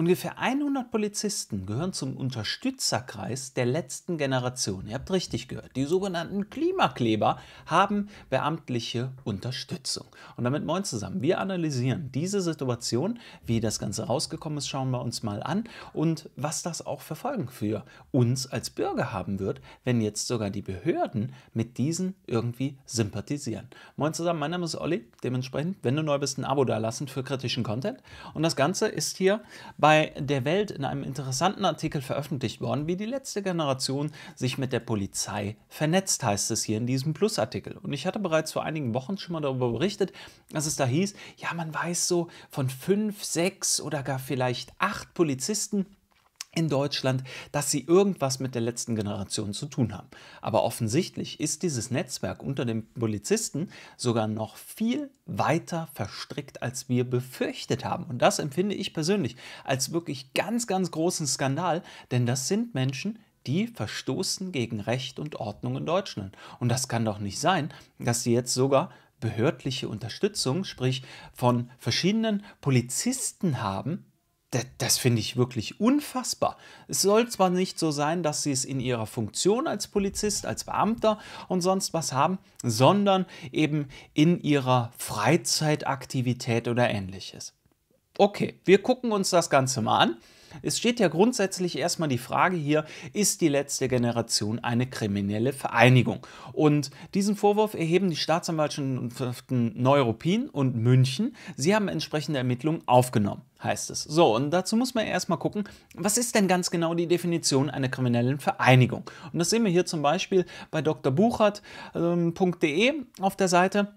Ungefähr 100 Polizisten gehören zum Unterstützerkreis der letzten Generation. Ihr habt richtig gehört. Die sogenannten Klimakleber haben beamtliche Unterstützung. Und damit moin zusammen. Wir analysieren diese Situation, wie das Ganze rausgekommen ist, schauen wir uns mal an und was das auch für Folgen für uns als Bürger haben wird, wenn jetzt sogar die Behörden mit diesen irgendwie sympathisieren. Moin zusammen, mein Name ist Olli. Dementsprechend, wenn du neu bist, ein Abo da lassen für kritischen Content. Und das Ganze ist hier bei bei der Welt in einem interessanten Artikel veröffentlicht worden, wie die letzte Generation sich mit der Polizei vernetzt, heißt es hier in diesem Plus-Artikel. Und ich hatte bereits vor einigen Wochen schon mal darüber berichtet, dass es da hieß, ja, man weiß so von fünf, sechs oder gar vielleicht acht Polizisten, in Deutschland, dass sie irgendwas mit der letzten Generation zu tun haben. Aber offensichtlich ist dieses Netzwerk unter den Polizisten sogar noch viel weiter verstrickt, als wir befürchtet haben. Und das empfinde ich persönlich als wirklich ganz, ganz großen Skandal, denn das sind Menschen, die verstoßen gegen Recht und Ordnung in Deutschland. Und das kann doch nicht sein, dass sie jetzt sogar behördliche Unterstützung, sprich von verschiedenen Polizisten haben, das, das finde ich wirklich unfassbar. Es soll zwar nicht so sein, dass sie es in ihrer Funktion als Polizist, als Beamter und sonst was haben, sondern eben in ihrer Freizeitaktivität oder ähnliches. Okay, wir gucken uns das Ganze mal an. Es steht ja grundsätzlich erstmal die Frage hier, ist die letzte Generation eine kriminelle Vereinigung? Und diesen Vorwurf erheben die Staatsanwaltschaften Neuruppin und München. Sie haben entsprechende Ermittlungen aufgenommen heißt es. So, und dazu muss man erstmal gucken, was ist denn ganz genau die Definition einer kriminellen Vereinigung? Und das sehen wir hier zum Beispiel bei drbuchert.de ähm, auf der Seite.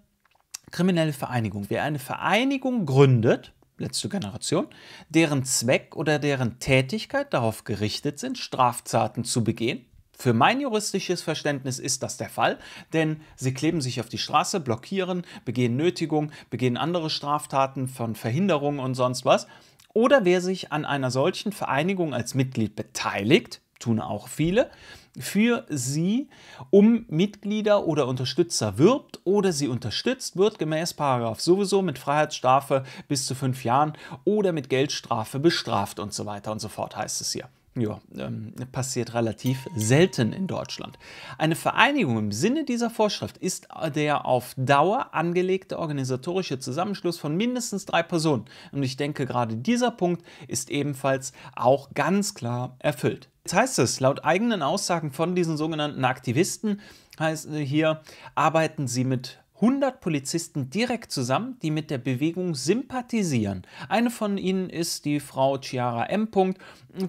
Kriminelle Vereinigung. Wer eine Vereinigung gründet, letzte Generation, deren Zweck oder deren Tätigkeit darauf gerichtet sind, Straftaten zu begehen, für mein juristisches Verständnis ist das der Fall, denn sie kleben sich auf die Straße, blockieren, begehen Nötigung, begehen andere Straftaten von Verhinderung und sonst was. Oder wer sich an einer solchen Vereinigung als Mitglied beteiligt, tun auch viele, für sie um Mitglieder oder Unterstützer wirbt oder sie unterstützt, wird gemäß Paragraph sowieso mit Freiheitsstrafe bis zu fünf Jahren oder mit Geldstrafe bestraft und so weiter und so fort heißt es hier ja, ähm, passiert relativ selten in Deutschland. Eine Vereinigung im Sinne dieser Vorschrift ist der auf Dauer angelegte organisatorische Zusammenschluss von mindestens drei Personen. Und ich denke, gerade dieser Punkt ist ebenfalls auch ganz klar erfüllt. Jetzt heißt es, laut eigenen Aussagen von diesen sogenannten Aktivisten, heißt äh, hier, arbeiten sie mit 100 Polizisten direkt zusammen, die mit der Bewegung sympathisieren. Eine von ihnen ist die Frau Chiara M. und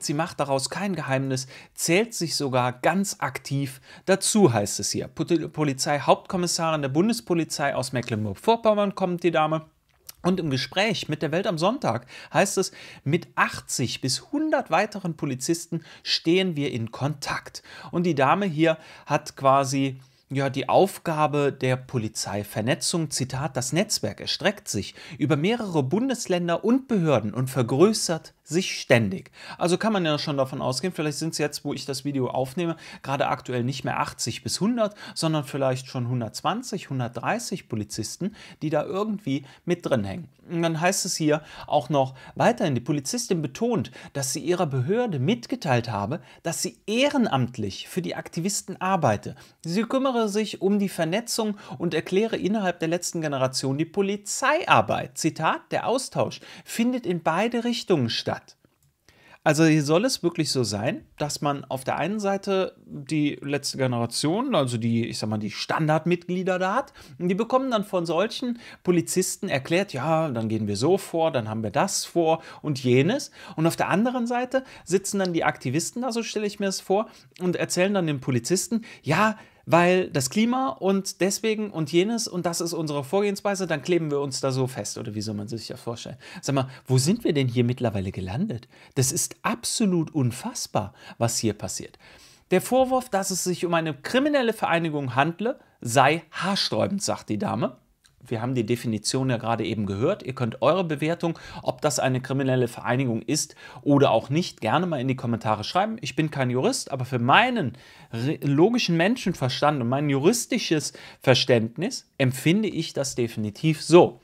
sie macht daraus kein Geheimnis, zählt sich sogar ganz aktiv dazu, heißt es hier. Polizeihauptkommissarin der Bundespolizei aus Mecklenburg-Vorpommern kommt die Dame. Und im Gespräch mit der Welt am Sonntag heißt es, mit 80 bis 100 weiteren Polizisten stehen wir in Kontakt. Und die Dame hier hat quasi ja, die Aufgabe der Polizeivernetzung, Zitat, das Netzwerk erstreckt sich über mehrere Bundesländer und Behörden und vergrößert sich ständig. Also kann man ja schon davon ausgehen, vielleicht sind es jetzt, wo ich das Video aufnehme, gerade aktuell nicht mehr 80 bis 100, sondern vielleicht schon 120, 130 Polizisten, die da irgendwie mit drin hängen. Und dann heißt es hier auch noch weiterhin, die Polizistin betont, dass sie ihrer Behörde mitgeteilt habe, dass sie ehrenamtlich für die Aktivisten arbeite. Sie kümmere sich um die Vernetzung und erkläre innerhalb der letzten Generation die Polizeiarbeit. Zitat, der Austausch findet in beide Richtungen statt. Also hier soll es wirklich so sein, dass man auf der einen Seite die letzte Generation, also die, ich sag mal, die Standardmitglieder da hat, und die bekommen dann von solchen Polizisten erklärt, ja, dann gehen wir so vor, dann haben wir das vor und jenes. Und auf der anderen Seite sitzen dann die Aktivisten da, so stelle ich mir das vor, und erzählen dann den Polizisten, ja, weil das Klima und deswegen und jenes und das ist unsere Vorgehensweise, dann kleben wir uns da so fest oder wie soll man sich das vorstellen? Sag mal, wo sind wir denn hier mittlerweile gelandet? Das ist absolut unfassbar, was hier passiert. Der Vorwurf, dass es sich um eine kriminelle Vereinigung handle, sei haarsträubend, sagt die Dame wir haben die Definition ja gerade eben gehört. Ihr könnt eure Bewertung, ob das eine kriminelle Vereinigung ist oder auch nicht, gerne mal in die Kommentare schreiben. Ich bin kein Jurist, aber für meinen logischen Menschenverstand und mein juristisches Verständnis empfinde ich das definitiv so.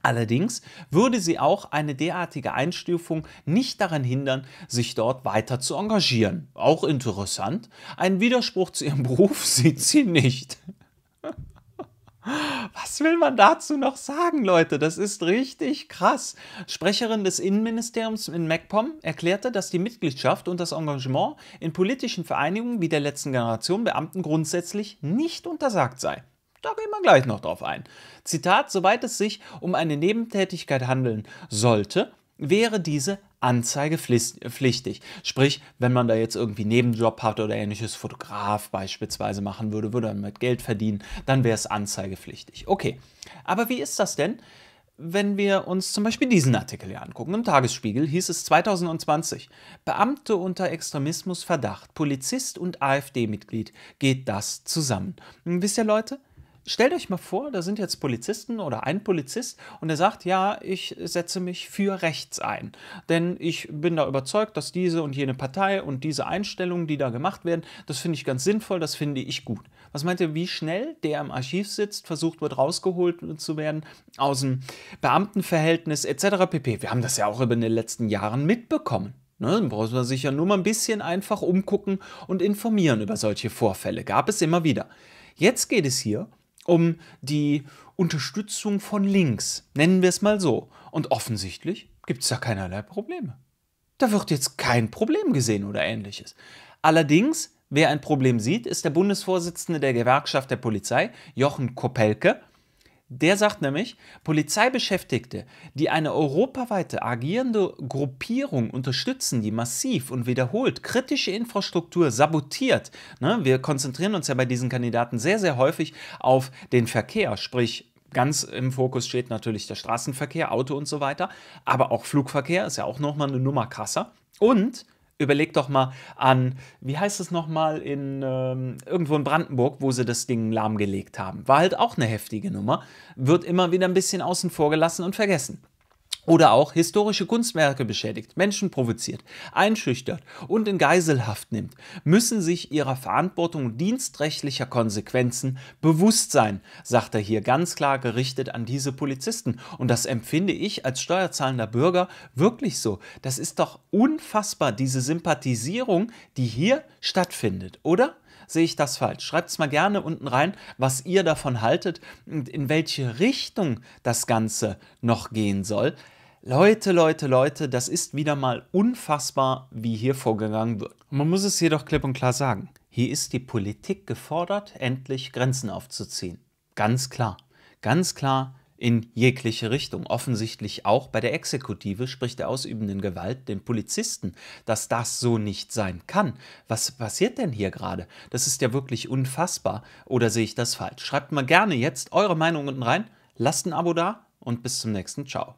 Allerdings würde sie auch eine derartige Einstufung nicht daran hindern, sich dort weiter zu engagieren. Auch interessant, einen Widerspruch zu ihrem Beruf sieht sie nicht. Was will man dazu noch sagen, Leute? Das ist richtig krass. Sprecherin des Innenministeriums in MacPom erklärte, dass die Mitgliedschaft und das Engagement in politischen Vereinigungen wie der letzten Generation Beamten grundsätzlich nicht untersagt sei. Da gehen wir gleich noch drauf ein. Zitat, soweit es sich um eine Nebentätigkeit handeln sollte, wäre diese Anzeige pflichtig. Sprich, wenn man da jetzt irgendwie Nebenjob hat oder ähnliches, Fotograf beispielsweise machen würde, würde man mit Geld verdienen, dann wäre es anzeigepflichtig. Okay, aber wie ist das denn, wenn wir uns zum Beispiel diesen Artikel hier angucken? Im Tagesspiegel hieß es 2020, Beamte unter Extremismusverdacht, Polizist und AfD-Mitglied, geht das zusammen? Hm, wisst ihr Leute, stellt euch mal vor, da sind jetzt Polizisten oder ein Polizist und der sagt, ja, ich setze mich für rechts ein. Denn ich bin da überzeugt, dass diese und jene Partei und diese Einstellungen, die da gemacht werden, das finde ich ganz sinnvoll, das finde ich gut. Was meint ihr, wie schnell der im Archiv sitzt, versucht wird, rausgeholt zu werden aus dem Beamtenverhältnis etc. pp. Wir haben das ja auch über den letzten Jahren mitbekommen. Ne, dann braucht man sich ja nur mal ein bisschen einfach umgucken und informieren über solche Vorfälle. Gab es immer wieder. Jetzt geht es hier um die Unterstützung von links, nennen wir es mal so. Und offensichtlich gibt es da keinerlei Probleme. Da wird jetzt kein Problem gesehen oder ähnliches. Allerdings, wer ein Problem sieht, ist der Bundesvorsitzende der Gewerkschaft der Polizei, Jochen Kopelke, der sagt nämlich, Polizeibeschäftigte, die eine europaweite agierende Gruppierung unterstützen, die massiv und wiederholt kritische Infrastruktur sabotiert. Ne, wir konzentrieren uns ja bei diesen Kandidaten sehr, sehr häufig auf den Verkehr, sprich Ganz im Fokus steht natürlich der Straßenverkehr, Auto und so weiter, aber auch Flugverkehr ist ja auch nochmal eine Nummer krasser. Und überleg doch mal an, wie heißt es nochmal in ähm, irgendwo in Brandenburg, wo sie das Ding lahmgelegt haben. War halt auch eine heftige Nummer, wird immer wieder ein bisschen außen vor gelassen und vergessen oder auch historische Kunstwerke beschädigt, Menschen provoziert, einschüchtert und in Geiselhaft nimmt, müssen sich ihrer Verantwortung dienstrechtlicher Konsequenzen bewusst sein, sagt er hier ganz klar gerichtet an diese Polizisten. Und das empfinde ich als steuerzahlender Bürger wirklich so. Das ist doch unfassbar, diese Sympathisierung, die hier stattfindet, oder? Sehe ich das falsch? Schreibt es mal gerne unten rein, was ihr davon haltet und in welche Richtung das Ganze noch gehen soll. Leute, Leute, Leute, das ist wieder mal unfassbar, wie hier vorgegangen wird. Man muss es jedoch klipp und klar sagen. Hier ist die Politik gefordert, endlich Grenzen aufzuziehen. Ganz klar. Ganz klar in jegliche Richtung. Offensichtlich auch bei der Exekutive, sprich der ausübenden Gewalt, den Polizisten, dass das so nicht sein kann. Was passiert denn hier gerade? Das ist ja wirklich unfassbar. Oder sehe ich das falsch? Schreibt mal gerne jetzt eure Meinung unten rein, lasst ein Abo da und bis zum nächsten Ciao.